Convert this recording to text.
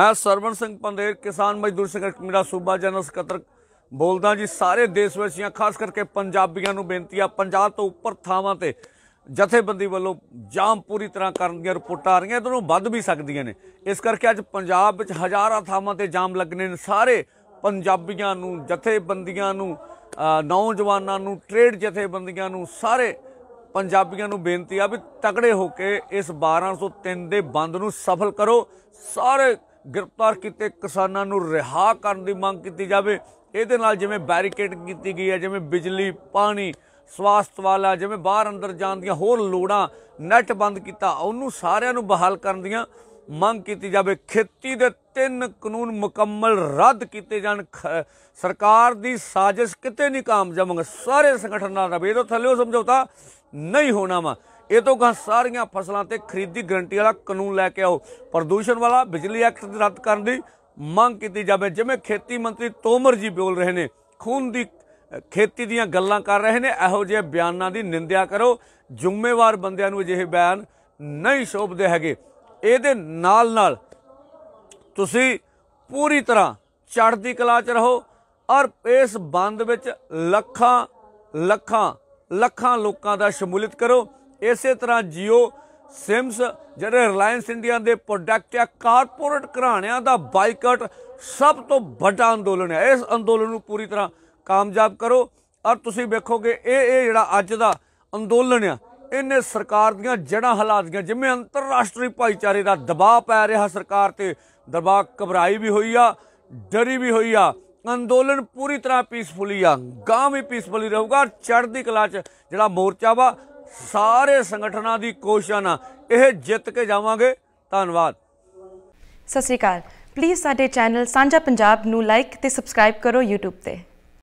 ਮੈਂ ਸਰਵਣ ਸਿੰਘ ਪੰਦੇਰ ਕਿਸਾਨ ਮਜ਼ਦੂਰ ਸੰਗਠਨ ਮੇਰਾ ਸੂਬਾ ਜਨਰਲ ਸਕੱਤਰ ਬੋਲਦਾ ਜੀ ਸਾਰੇ ਦੇਸ਼ ਵਾਸੀਆਂ ਖਾਸ ਕਰਕੇ ਪੰਜਾਬੀਆਂ ਨੂੰ ਬੇਨਤੀ ਆ 50 ਤੋਂ ਉੱਪਰ ਥਾਵਾਂ ਤੇ ਜਥੇਬੰਦੀ ਵੱਲੋਂ ਜਾਮ ਪੂਰੀ ਤਰ੍ਹਾਂ ਕਰਨ ਦੀਆਂ ਰਿਪੋਰਟਾਂ ਆ ਰਹੀਆਂ ਇਹਨਾਂ ਨੂੰ ਵੱਧ ਵੀ ਸਕਦੀਆਂ ਨੇ ਇਸ ਕਰਕੇ ਅੱਜ ਪੰਜਾਬ ਵਿੱਚ ਹਜ਼ਾਰਾਂ ਥਾਵਾਂ ਤੇ ਜਾਮ ਲੱਗਨੇ ਨੇ ਸਾਰੇ ਪੰਜਾਬੀਆਂ ਨੂੰ ਜਥੇਬੰਦੀਆਂ ਨੂੰ ਨੌਜਵਾਨਾਂ ਨੂੰ ਟ੍ਰੇਡ ਜਥੇਬੰਦੀਆਂ ਨੂੰ ਸਾਰੇ ਪੰਜਾਬੀਆਂ ਨੂੰ ਬੇਨਤੀ ਆ ਵੀ ਤਕੜੇ ਹੋ ਕੇ ਇਸ 1203 ਦੇ ਬੰਦ ਨੂੰ ਸਫਲ ਕਰੋ ਸਾਰੇ ਗ੍ਰਿਫਤਾਰ ਕੀਤੇ ਕਿਸਾਨਾਂ ਨੂੰ ਰਿਹਾ ਕਰਨ ਦੀ ਮੰਗ ਕੀਤੀ ਜਾਵੇ ਇਹਦੇ ਨਾਲ ਜਿਵੇਂ ਬੈਰੀਕੇਡ ਕੀਤੀ ਗਈ ਹੈ ਜਿਵੇਂ ਬਿਜਲੀ ਪਾਣੀ ਸਵਾਸਥ ਵਾਲਾ ਜਿਵੇਂ ਬਾਹਰ ਅੰਦਰ ਜਾਣ ਦੀਆਂ ਹੋਰ ਲੋੜਾਂ ਨੈਟ ਬੰਦ ਕੀਤਾ ਉਹਨੂੰ ਸਾਰਿਆਂ ਨੂੰ ਬਹਾਲ ਕਰਨ ਦੀਆਂ ਮੰਗ ਕੀਤੀ ਜਾਵੇ ਖੇਤੀ ਦੇ ਤਿੰਨ ਕਾਨੂੰਨ ਮੁਕੰਮਲ ਰੱਦ ਕੀਤੇ ਜਾਣ ਸਰਕਾਰ ਦੀ ਸਾਜ਼ਿਸ਼ ਕਿਤੇ ਨਹੀਂ ਕਾਮਯਾਬ ਸਾਰੇ ਸੰਗਠਨਾਂ ਦਾ ਇਹਦੇ ਥੱਲੇ ਸਮਝੌਤਾ ਨਹੀਂ ਹੋਣਾ ਵਾ ਇਹ ਤੋਂ ਗਾਂ ਸਾਰੀਆਂ ਫਸਲਾਂ ਤੇ ਖਰੀਦੀ ਗਰੰਟੀ ਵਾਲਾ ਕਾਨੂੰਨ ਲੈ ਕੇ ਆਓ ਪ੍ਰਦੂਸ਼ਣ ਵਾਲਾ ਬਿਜਲੀ ਐਕਟ ਰੱਦ ਕਰਨ ਦੀ ਮੰਗ ਕੀਤੀ ਜਾਵੇ ਜਿਵੇਂ ਖੇਤੀ ਮੰਤਰੀ ਤੋਮਰ ਜੀ ਬੋਲ ਰਹੇ ਨੇ ਖੂਨ ਦੀ ਖੇਤੀ ਦੀਆਂ ਗੱਲਾਂ ਕਰ ਰਹੇ ਨੇ ਇਹੋ ਜਿਹੇ ਬਿਆਨਾਂ ਦੀ ਨਿੰਦਿਆ ਕਰੋ ਜ਼ਿੰਮੇਵਾਰ ਬੰਦਿਆਂ ਨੂੰ ਅਜਿਹੇ ਬਿਆਨ ਨਹੀਂ ਸ਼ੋਭਦੇ ਹੈਗੇ ਇਹਦੇ ਨਾਲ ਨਾਲ ਤੁਸੀਂ ਪੂਰੀ ਤਰ੍ਹਾਂ ਚੜ੍ਹਦੀ ਕਲਾ 'ਚ ਰਹੋ ਔਰ ਇਸ ਬੰਦ ਵਿੱਚ ਲੱਖਾਂ ਲੱਖਾਂ ਲੱਖਾਂ ਲੋਕਾਂ ਦਾ ਸ਼ਮੂਲੀਅਤ ਕਰੋ ਇਸੇ ਤਰ੍ਹਾਂ Jio ਸਿਮਸ ਜਿਹੜੇ ਰਿਲਾਇੰਸ ਇੰਡੀਆ ਦੇ ਪ੍ਰੋਡਕਟ ਆ ਕਾਰਪੋਰੇਟ ਘਰਾਣਿਆਂ ਦਾ ਬਾਈਕਾਟ ਸਭ ਤੋਂ ਵੱਡਾ ਅੰਦੋਲਨ ਹੈ ਇਸ ਅੰਦੋਲਨ ਨੂੰ ਪੂਰੀ ਤਰ੍ਹਾਂ ਕਾਮਯਾਬ ਕਰੋ ਔਰ ਤੁਸੀਂ ਵੇਖੋਗੇ ਇਹ ਇਹ ਜਿਹੜਾ ਅੱਜ ਦਾ ਅੰਦੋਲਨ ਆ ਇਹਨੇ ਸਰਕਾਰ ਦੀਆਂ ਜੜਾਂ ਹਿਲਾ ਦਿੱਤੀਆਂ ਜਿਵੇਂ ਅੰਤਰਰਾਸ਼ਟਰੀ ਭਾਈਚਾਰੇ ਦਾ ਦਬਾਅ ਪੈ ਰਿਹਾ ਸਰਕਾਰ ਤੇ ਦਬਾਅ ਘਬਰਾਈ ਵੀ ਹੋਈ ਆ ਡਰੀ ਵੀ ਹੋਈ ਆ ਅੰਦੋਲਨ ਪੂਰੀ ਤਰ੍ਹਾਂ ਪੀਸਫੁਲੀ ਆ ਗਾਂ ਵੀ ਪੀਸਫੁਲੀ ਰਹੂਗਾ ਚੜ੍ਹਦੀ ਕਲਾ 'ਚ ਜਿਹੜਾ ਮੋਰਚਾ ਵਾ ਸਾਰੇ ਸੰਗਠਨਾਂ ਦੀ ਕੋਸ਼ਿਸ਼ ਨਾ ਇਹ ਜਿੱਤ ਕੇ ਜਾਵਾਂਗੇ ਧੰਨਵਾਦ ਸਤਿ ਸ਼੍ਰੀ ਅਕਾਲ ਪਲੀਜ਼ ਸਾਡੇ ਚੈਨਲ ਸਾਂਝਾ ਪੰਜਾਬ ਨੂੰ ਲਾਈਕ ਤੇ ਸਬਸਕ੍ਰਾਈਬ ਕਰੋ YouTube ਤੇ